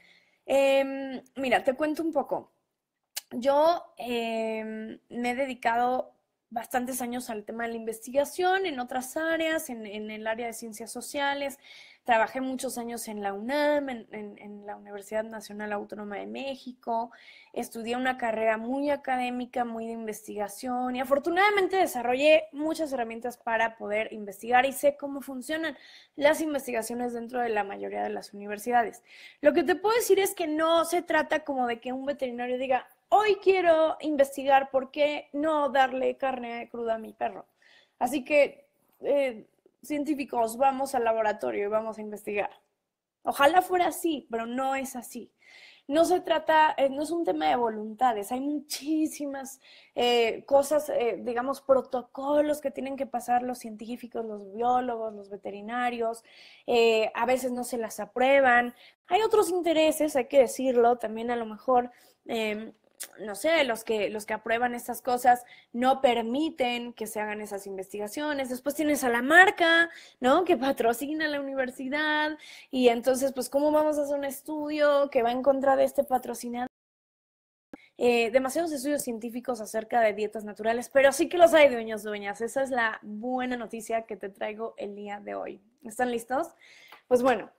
Em, mira, te cuento un poco. Yo em, me he dedicado bastantes años al tema de la investigación en otras áreas, en, en el área de ciencias sociales, Trabajé muchos años en la UNAM, en, la Universidad Nacional Autónoma de México. Estudié una carrera muy académica, muy de investigación y afortunadamente desarrollé muchas herramientas para poder investigar y sé cómo funcionan las investigaciones dentro de la mayoría de las universidades. Lo que te puedo decir es que no se trata como de que un veterinario diga, hoy quiero investigar por qué no darle carne cruda a mi perro. Así que eh, científicos, vamos al laboratorio y vamos a investigar. Ojalá fuera así, pero no es así. No se trata, eh, no es un tema de voluntades, hay muchísimas eh, cosas, eh, digamos, protocolos que tienen que pasar los científicos, los biólogos, los veterinarios, a veces no se las aprueban, hay otros intereses, hay que decirlo, también a lo mejor em, no sé, los que, los que aprueban estas cosas no permiten que se hagan esas investigaciones. Después tienes a la marca, ¿no? Que patrocina la universidad y entonces, pues, ¿cómo vamos a hacer un estudio que va en contra de este patrocinado? Eh, demasiados estudios científicos acerca de dietas naturales, pero sí que los hay, dueños, dueñas. Esa es la buena noticia que te traigo el día de hoy. ¿Están listos? Pues bueno,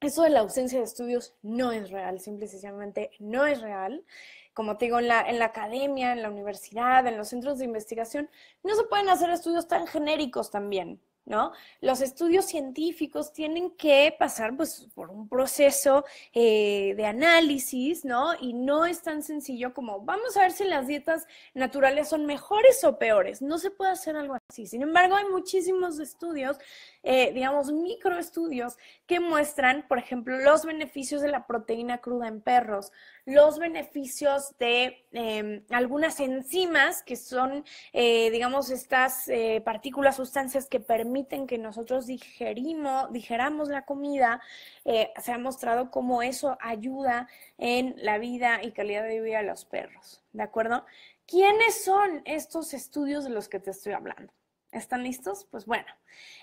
eso de la ausencia de estudios no es real, simple y sencillamente no es real como te digo, en la, en la academia, en la universidad, en los centros de investigación, no se pueden hacer estudios tan genéricos también, ¿no? Los estudios científicos tienen que pasar pues, por un proceso eh, de análisis, ¿no? Y no es tan sencillo como vamos a ver si las dietas naturales son mejores o peores. No se puede hacer algo así. Sin embargo, hay muchísimos estudios, eh, digamos, microestudios que muestran, por ejemplo, los beneficios de la proteína cruda en perros, los beneficios de em, algunas enzimas que son, eh, digamos, estas eh, partículas, sustancias que permiten que nosotros digerimos, digeramos la comida. Eh, se ha mostrado cómo eso ayuda en la vida y calidad de vida de los perros, ¿de acuerdo? ¿Quiénes son estos estudios de los que te estoy hablando? ¿Están listos? Pues bueno,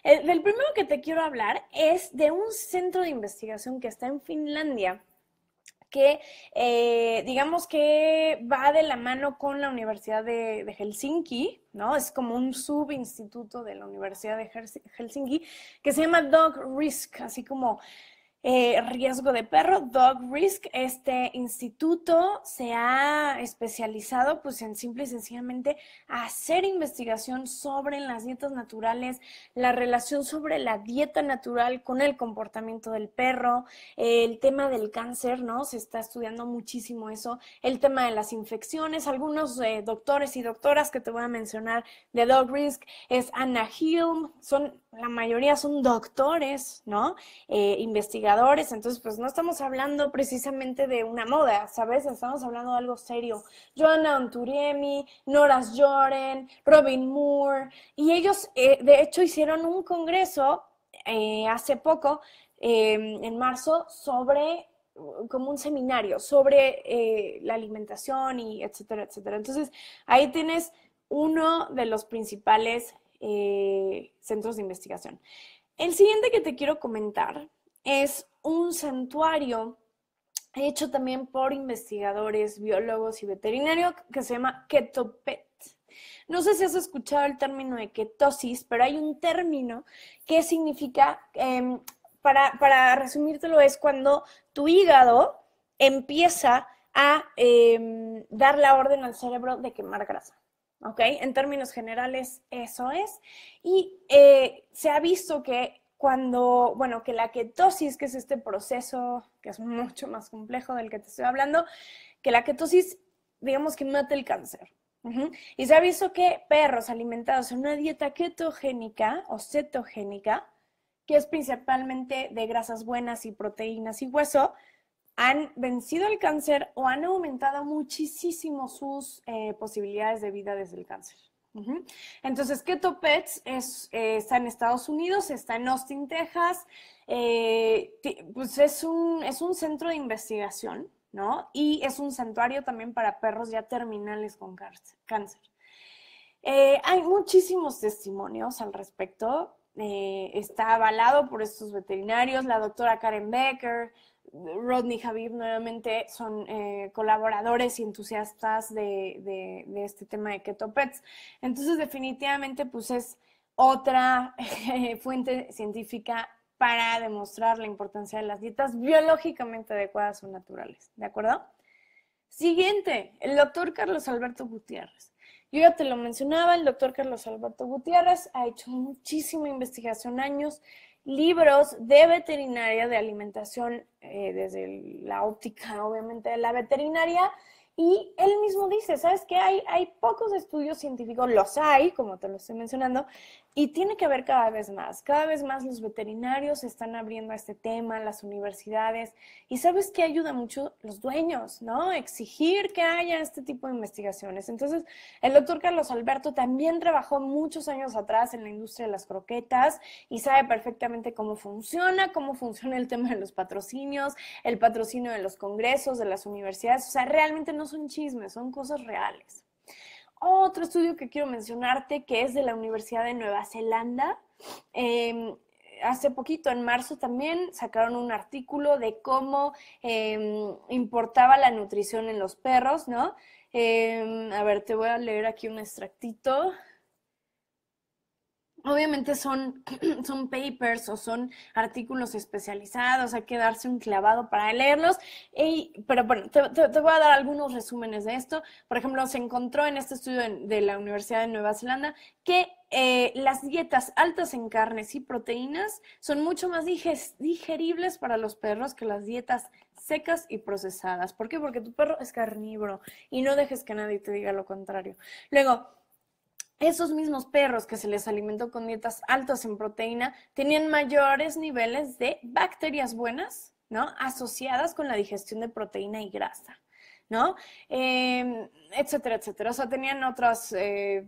el primero que te quiero hablar es de un centro de investigación que está en Finlandia que eh, digamos que va de la mano con la Universidad de, de Helsinki, ¿no? Es como un subinstituto de la Universidad de Helsinki que se llama Dog Risk, así como eh, riesgo de perro, Dog Risk. Este instituto se ha especializado pues en simple y sencillamente hacer investigación sobre las dietas naturales, la relación sobre la dieta natural con el comportamiento del perro, el tema del cáncer, ¿no? Se está estudiando muchísimo eso, el tema de las infecciones, algunos eh, doctores y doctoras que te voy a mencionar de Dog Risk es Anna Hill, son, la mayoría son doctores, ¿no? Eh, investigadores entonces pues no estamos hablando precisamente de una moda, ¿sabes? Estamos hablando de algo serio. Joanna Anturiemi, Noras Joren, Robin Moore, y ellos eh, de hecho hicieron un congreso eh, hace poco, em, en marzo, sobre como un seminario sobre eh, la alimentación y etcétera, etcétera. Entonces ahí tienes uno de los principales centros de investigación. El siguiente que te quiero comentar es un santuario hecho también por investigadores, biólogos y veterinarios que se llama Ketopet. No sé si has escuchado el término de ketosis, pero hay un término que significa, em, para, para, resumírtelo, es cuando tu hígado empieza a em, dar la orden al cerebro de quemar grasa. ¿Ok? En términos generales, eso es. Y eh, se ha visto que cuando, bueno, que la ketosis, que es este proceso que es mucho más complejo del que te estoy hablando, que la ketosis, digamos que mata el cáncer. Y se ha visto que perros alimentados en una dieta ketogénica o cetogénica, que es principalmente de grasas buenas y proteínas y hueso, han vencido el cáncer o han aumentado muchísimo sus eh, posibilidades de vida desde el cáncer. Entonces, Keto Pets está en Estados Unidos, está en Austin, Texas. Eh, pues es un, centro de investigación, ¿no? Y es un santuario también para perros ya terminales con cáncer. Eh, hay muchísimos testimonios al respecto. Eh, está avalado por estos veterinarios, la doctora Karen Becker, Rodney Javier nuevamente son eh, colaboradores y entusiastas de, este tema de Keto Pets. Entonces, definitivamente, pues es otra fuente científica para demostrar la importancia de las dietas biológicamente adecuadas o naturales, ¿de acuerdo? Siguiente, el doctor Carlos Alberto Gutiérrez. Yo ya te lo mencionaba, el doctor Carlos Alberto Gutiérrez ha hecho muchísima investigación años libros de veterinaria, de alimentación, eh, desde la óptica obviamente de la veterinaria, y él mismo dice, ¿sabes qué? Hay, hay pocos estudios científicos, los hay, como te lo estoy mencionando, y tiene que haber cada vez más. Cada vez más los veterinarios están abriendo a este tema, las universidades, y sabes que ayuda mucho los dueños, ¿no? Exigir que haya este tipo de investigaciones. Entonces, el doctor Carlos Alberto también trabajó muchos años atrás en la industria de las croquetas y sabe perfectamente cómo funciona, cómo funciona el tema de los patrocinios, el patrocinio de los congresos, de las universidades. O sea, realmente no son chismes, son cosas reales. Otro estudio que quiero mencionarte que es de la Universidad de Nueva Zelanda. Em, hace poquito, en marzo también, sacaron un artículo de cómo em, importaba la nutrición en los perros, ¿no? Em, a ver, te voy a leer aquí un extractito obviamente son, son papers o son artículos especializados, hay que darse un clavado para leerlos. pero bueno, te, voy a dar algunos resúmenes de esto. Por ejemplo, se encontró en este estudio de, la Universidad de Nueva Zelanda que eh, las dietas altas en carnes y proteínas son mucho más digeribles para los perros que las dietas secas y procesadas. ¿Por qué? Porque tu perro es carnívoro y no dejes que nadie te diga lo contrario. Luego, esos mismos perros que se les alimentó con dietas altas en proteína tenían mayores niveles de bacterias buenas, ¿no? Asociadas con la digestión de proteína y grasa, ¿no? Em, etcétera, etcétera. O sea, tenían otras... Eh,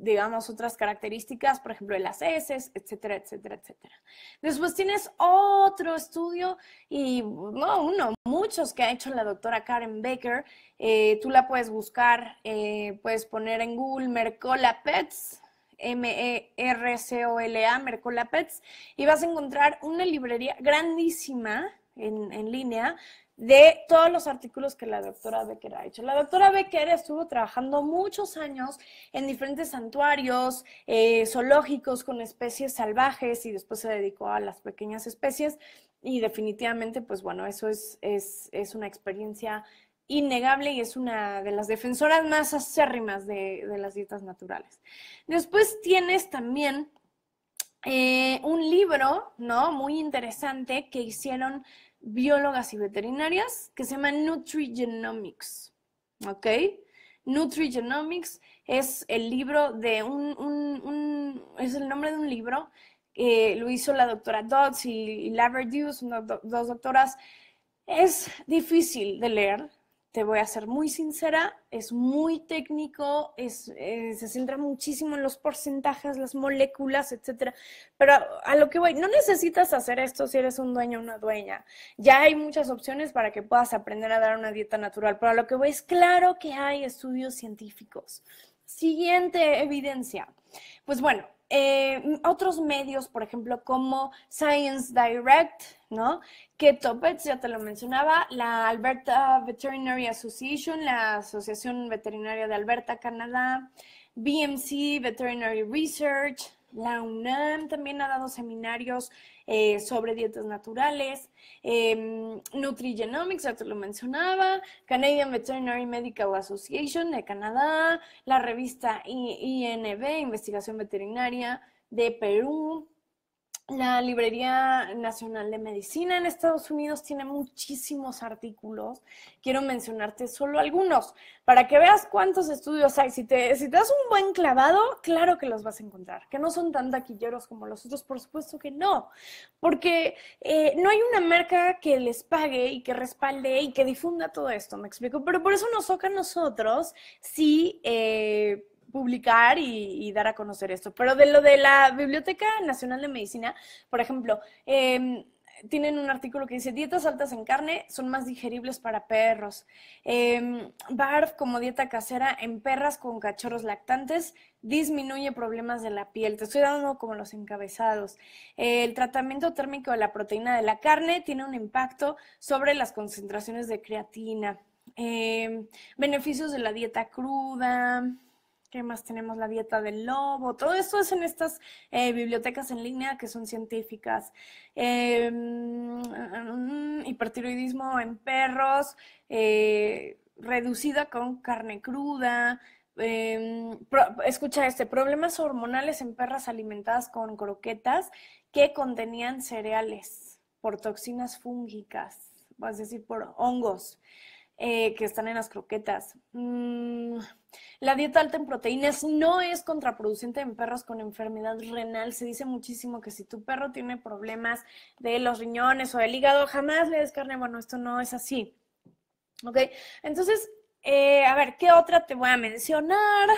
digamos, otras características, por ejemplo, de las heces, etcétera, etcétera, etcétera. Después tienes otro estudio y, no, uno, muchos que ha hecho la doctora Karen Baker. Eh, tú la puedes buscar, eh, puedes poner en Google Mercola Pets, M-E-R-C-O-L-A, Mercola Pets, y vas a encontrar una librería grandísima en, en línea de todos los artículos que la doctora Becker ha hecho. La doctora Becker estuvo trabajando muchos años en diferentes santuarios eh, zoológicos con especies salvajes y después se dedicó a las pequeñas especies y definitivamente, pues bueno, eso es, es, una experiencia innegable y es una de las defensoras más acérrimas de, las dietas naturales. Después tienes también eh, un libro, ¿no? Muy interesante que hicieron biólogas y veterinarias que se llama Nutrigenomics. ¿Ok? Nutrigenomics es el libro de un, es el nombre de un libro. que eh, lo hizo la doctora Dodds y, y dos doctoras. Es difícil de leer, te voy a ser muy sincera, es muy técnico, es, eh, se centra muchísimo en los porcentajes, las moléculas, etcétera. Pero a lo que voy, no necesitas hacer esto si eres un dueño o una dueña. Ya hay muchas opciones para que puedas aprender a dar una dieta natural. Pero a lo que voy es claro que hay estudios científicos. Siguiente evidencia. Pues bueno, eh, otros medios, por ejemplo, como Science Direct, ¿no? Que Topets, ya te lo mencionaba, la Alberta Veterinary Association, la Asociación Veterinaria de Alberta, Canadá, BMC Veterinary Research, la UNAM también ha dado seminarios eh, sobre dietas naturales, eh, Nutrigenomics, ya te lo mencionaba, Canadian Veterinary Medical Association de Canadá, la revista INV, Investigación Veterinaria de Perú, la Librería Nacional de Medicina en Estados Unidos tiene muchísimos artículos. Quiero mencionarte solo algunos para que veas cuántos estudios hay. Si te, das un buen clavado, claro que los vas a encontrar, que no son tan taquilleros como los otros, por supuesto que no, porque eh, no hay una marca que les pague y que respalde y que difunda todo esto, me explico. Pero por eso nos toca a nosotros si... Eh, publicar y, dar a conocer esto. Pero de lo de la Biblioteca Nacional de Medicina, por ejemplo, em, tienen un artículo que dice, dietas altas en carne son más digeribles para perros. Eh, BARF como dieta casera en perras con cachorros lactantes disminuye problemas de la piel. Te estoy dando como los encabezados. el tratamiento térmico de la proteína de la carne tiene un impacto sobre las concentraciones de creatina. Em, beneficios de la dieta cruda. ¿Qué más tenemos? La dieta del lobo. Todo esto es en estas eh, bibliotecas en línea que son científicas. Em, mm, mm, hipertiroidismo en perros, eh, reducida con carne cruda. Em, escucha este, problemas hormonales en perras alimentadas con croquetas que contenían cereales por toxinas fúngicas, vas a decir, por hongos. Eh, que están en las croquetas. Mm, la dieta alta en proteínas no es contraproducente en perros con enfermedad renal. Se dice muchísimo que si tu perro tiene problemas de los riñones o del hígado, jamás le des carne. Bueno, esto no es así. ¿Ok? Entonces, eh, a ver, ¿qué otra te voy a mencionar?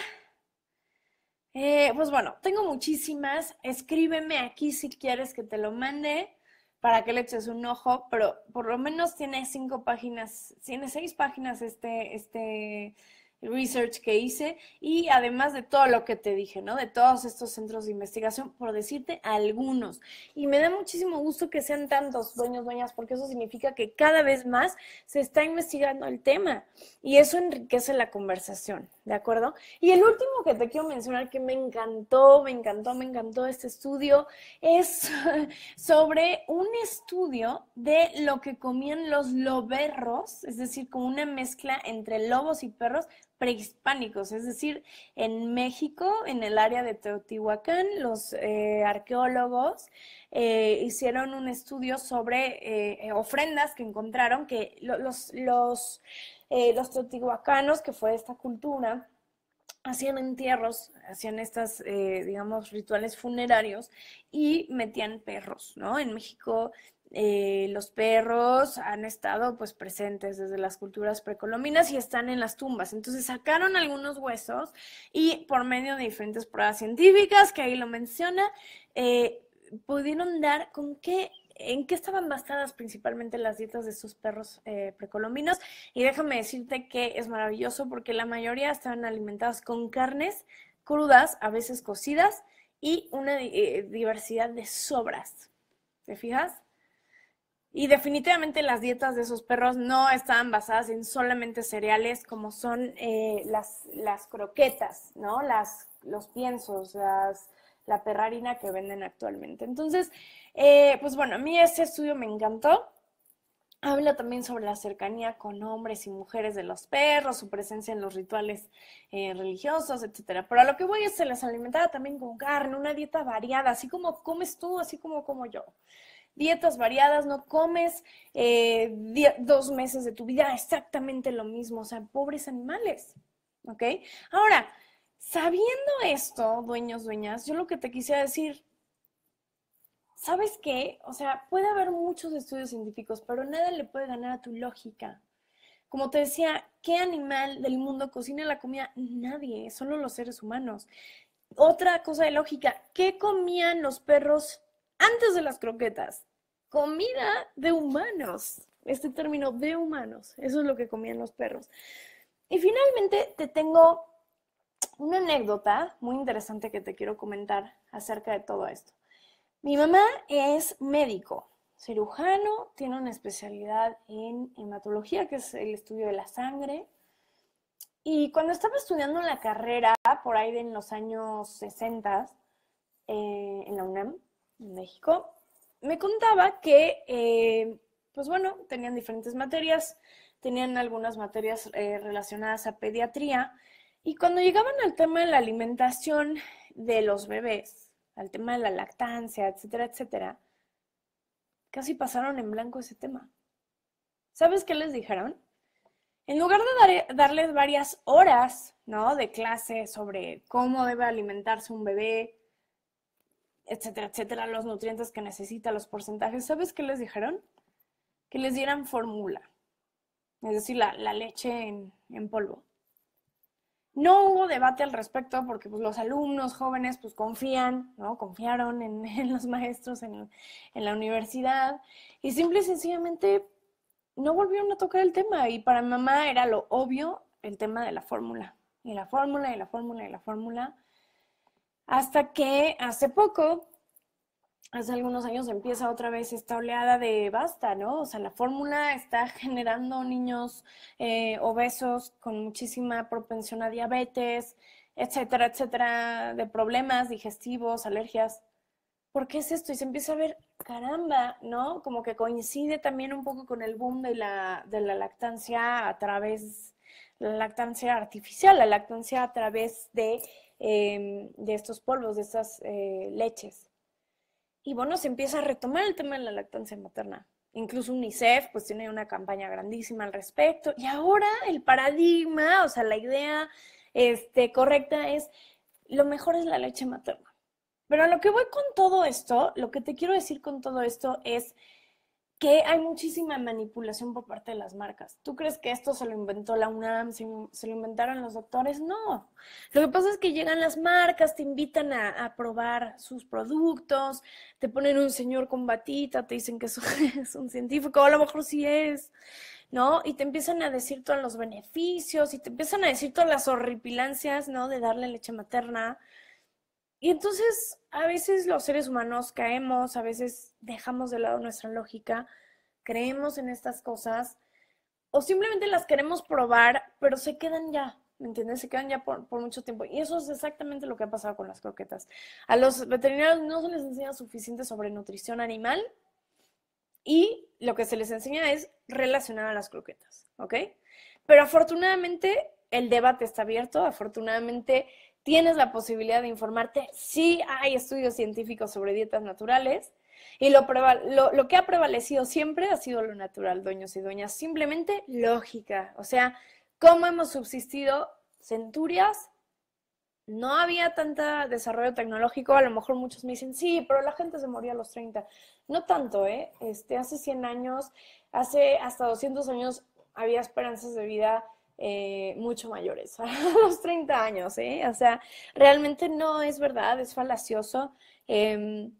Eh, pues bueno, tengo muchísimas. Escríbeme aquí si quieres que te lo mande para que le eches un ojo, pero por lo menos tiene cinco páginas, tiene seis páginas este, este research que hice y además de todo lo que te dije, ¿no? De todos estos centros de investigación, por decirte algunos. Y me da muchísimo gusto que sean tantos dueños, dueñas, porque eso significa que cada vez más se está investigando el tema y eso enriquece la conversación, ¿de acuerdo? Y el último que te quiero mencionar que me encantó, me encantó, me encantó este estudio es sobre un estudio de lo que comían los loberros, es decir, como una mezcla entre lobos y perros prehispánicos, es decir, en México, en el área de Teotihuacán, los eh, arqueólogos eh, hicieron un estudio sobre eh, ofrendas que encontraron que los, los eh, los teotihuacanos, que fue esta cultura, hacían entierros, hacían estas, eh, digamos, rituales funerarios y metían perros, ¿no? En México eh, los perros han estado pues presentes desde las culturas precolombinas y están en las tumbas. Entonces sacaron algunos huesos y por medio de diferentes pruebas científicas, que ahí lo menciona, pudieron dar con qué en qué estaban basadas principalmente las dietas de sus perros eh, precolombinos. Y déjame decirte que es maravilloso porque la mayoría estaban alimentadas con carnes crudas, a veces cocidas, y una eh, diversidad de sobras. ¿Te fijas? Y definitivamente las dietas de esos perros no estaban basadas en solamente cereales como son eh, las, las croquetas, ¿no? Las, los piensos, las, la perrarina que venden actualmente. Entonces, eh, pues bueno, a mí ese estudio me encantó. Habla también sobre la cercanía con hombres y mujeres de los perros, su presencia en los rituales eh, religiosos, etc. Pero a lo que voy es se les alimentaba también con carne, una dieta variada, así como comes tú, así como como yo dietas variadas, no comes eh, dos meses de tu vida exactamente lo mismo, o sea, pobres animales, ¿ok? Ahora, Sabiendo esto, dueños, dueñas, yo lo que te quisiera decir, ¿sabes qué? O sea, puede haber muchos estudios científicos, pero nada le puede ganar a tu lógica. Como te decía, ¿qué animal del mundo cocina la comida? Nadie, solo los seres humanos. Otra cosa de lógica, ¿qué comían los perros antes de las croquetas? Comida de humanos. Este término de humanos, eso es lo que comían los perros. Y finalmente te tengo una anécdota muy interesante que te quiero comentar acerca de todo esto. Mi mamá es médico, cirujano, tiene una especialidad en hematología, que es el estudio de la sangre. Y cuando estaba estudiando la carrera, por ahí en los años 60, eh, en la UNAM, en México, me contaba que, eh, pues bueno, tenían diferentes materias, tenían algunas materias eh, relacionadas a pediatría y cuando llegaban al tema de la alimentación de los bebés, al tema de la lactancia, etcétera, etcétera, casi pasaron en blanco ese tema. ¿Sabes qué les dijeron? En lugar de darles varias horas, ¿no? De clase sobre cómo debe alimentarse un bebé, etcétera, etcétera, los nutrientes que necesita, los porcentajes, ¿sabes qué les dijeron? Que les dieran fórmula, es decir, la, leche en polvo. No hubo debate al respecto porque pues, los alumnos jóvenes pues, confían, ¿no? confiaron en, los maestros, en, en, la universidad, y simple y sencillamente no volvieron a tocar el tema. Y para mamá era lo obvio el tema de la fórmula, y la fórmula, y la fórmula, y la fórmula, hasta que hace poco hace algunos años empieza otra vez esta oleada de basta, ¿no? O sea, la fórmula está generando niños eh, obesos con muchísima propensión a diabetes, etcétera, etcétera, de problemas digestivos, alergias. ¿Por qué es esto? Y se empieza a ver, caramba, ¿no? Como que coincide también un poco con el boom de la, de la lactancia a través, la lactancia artificial, la lactancia a través de, em, estos polvos, de estas eh, leches. Y bueno, se empieza a retomar el tema de la lactancia materna. Incluso UNICEF pues tiene una campaña grandísima al respecto. Y ahora el paradigma, o sea, la idea este, correcta es lo mejor es la leche materna. Pero a lo que voy con todo esto, lo que te quiero decir con todo esto es que hay muchísima manipulación por parte de las marcas. ¿Tú crees que esto se lo inventó la UNAM, se, lo inventaron los doctores? No. Lo que pasa es que llegan las marcas, te invitan a, probar sus productos, te ponen un señor con batita, te dicen que es un científico, a lo mejor sí es, ¿no? Y te empiezan a decir todos los beneficios y te empiezan a decir todas las horripilancias, ¿no? De darle leche materna y entonces a veces los seres humanos caemos, a veces dejamos de lado nuestra lógica, creemos en estas cosas o simplemente las queremos probar, pero se quedan ya, ¿me entiendes? Se quedan ya por, mucho tiempo. Y eso es exactamente lo que ha pasado con las croquetas. A los veterinarios no se les enseña suficiente sobre nutrición animal y lo que se les enseña es relacionar a las croquetas, ¿ok? Pero afortunadamente el debate está abierto, afortunadamente tienes la posibilidad de informarte. si hay estudios científicos sobre dietas naturales y lo, lo, que ha prevalecido siempre ha sido lo natural, dueños y dueñas, simplemente lógica. O sea, cómo hemos subsistido centurias. No había tanta desarrollo tecnológico, a lo mejor muchos me dicen, sí, pero la gente se moría a los 30. No tanto, ¿eh? Este, hace 100 años, hace hasta 200 años había esperanzas de vida eh, mucho mayores, a los 30 años, ¿eh? O sea, realmente no es verdad, es falacioso. Em,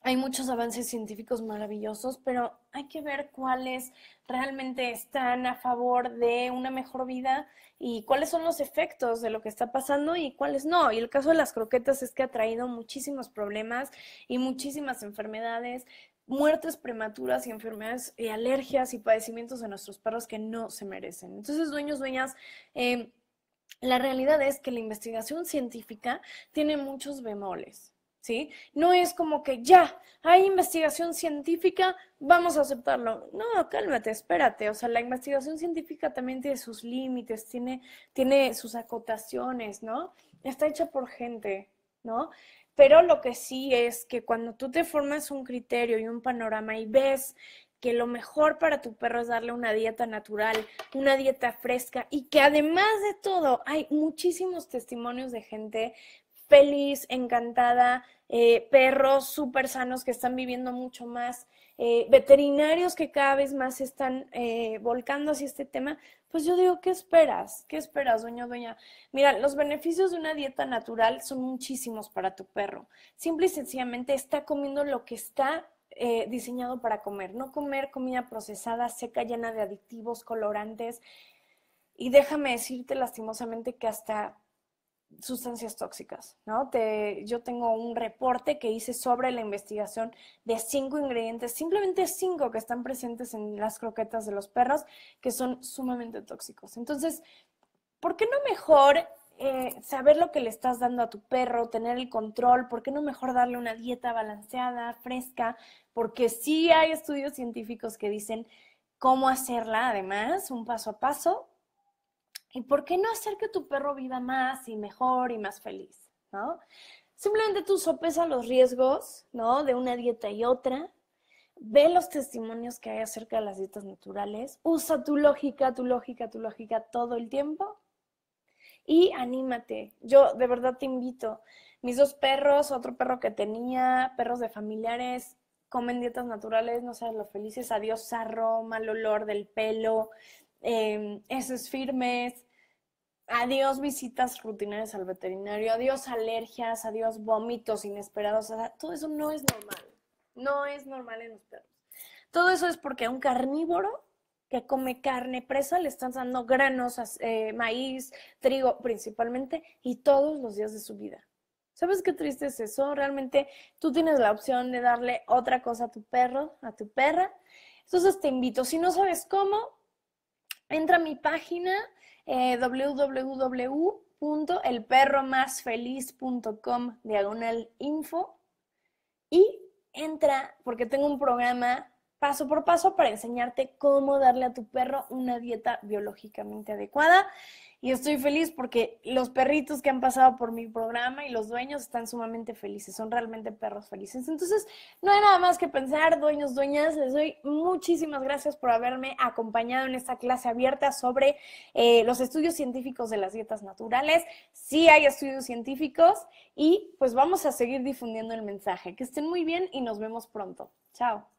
hay muchos avances científicos maravillosos, pero hay que ver cuáles realmente están a favor de una mejor vida y cuáles son los efectos de lo que está pasando y cuáles no. Y el caso de las croquetas es que ha traído muchísimos problemas y muchísimas enfermedades, muertes prematuras y enfermedades y alergias y padecimientos de nuestros perros que no se merecen. Entonces, dueños, dueñas, em, la realidad es que la investigación científica tiene muchos bemoles. ¿Sí? No es como que ya hay investigación científica, vamos a aceptarlo. No, cálmate, espérate. O sea, la investigación científica también tiene sus límites, tiene, tiene sus acotaciones, ¿no? Está hecha por gente, ¿no? Pero lo que sí es que cuando tú te formas un criterio y un panorama y ves que lo mejor para tu perro es darle una dieta natural, una dieta fresca y que además de todo hay muchísimos testimonios de gente feliz, encantada, eh, perros súper sanos que están viviendo mucho más, eh, veterinarios que cada vez más están eh, volcando hacia este tema. Pues yo digo, ¿qué esperas? ¿Qué esperas, dueño, dueña? Mira, los beneficios de una dieta natural son muchísimos para tu perro. Simple y sencillamente está comiendo lo que está eh, diseñado para comer, no comer comida procesada, seca, llena de aditivos, colorantes. Y déjame decirte lastimosamente que hasta sustancias tóxicas, ¿no? yo tengo un reporte que hice sobre la investigación de cinco ingredientes, simplemente cinco que están presentes en las croquetas de los perros, que son sumamente tóxicos. Entonces, ¿por qué no mejor eh, saber lo que le estás dando a tu perro, tener el control, ¿por qué no mejor darle una dieta balanceada, fresca? Porque sí hay estudios científicos que dicen cómo hacerla, además, un paso a paso, ¿Y por qué no hacer que tu perro viva más y mejor y más feliz? ¿no? Simplemente tú sopesa los riesgos ¿no? de una dieta y otra, ve los testimonios que hay acerca de las dietas naturales, usa tu lógica, tu lógica, tu lógica todo el tiempo y anímate. Yo de verdad te invito. Mis dos perros, otro perro que tenía, perros de familiares, comen dietas naturales, no sean los felices, adiós sarro, mal olor del pelo, em, esos firmes, Adiós visitas rutinarias al veterinario, adiós alergias, adiós vómitos inesperados. Todo eso no es normal. No es normal en los perros. Todo eso es porque a un carnívoro que come carne presa le están dando granos, eh, maíz, trigo principalmente y todos los días de su vida. ¿Sabes qué triste es eso? Realmente tú tienes la opción de darle otra cosa a tu perro, a tu perra. Entonces te invito, si no sabes cómo, entra a mi página eh, www.elperromasfeliz.com diagonal info y entra porque tengo un programa paso por paso para enseñarte cómo darle a tu perro una dieta biológicamente adecuada. Y estoy feliz porque los perritos que han pasado por mi programa y los dueños están sumamente felices, son realmente perros felices. Entonces, no hay nada más que pensar, dueños, dueñas, les doy muchísimas gracias por haberme acompañado en esta clase abierta sobre eh, los estudios científicos de las dietas naturales. Sí hay estudios científicos y pues vamos a seguir difundiendo el mensaje. Que estén muy bien y nos vemos pronto. Chao.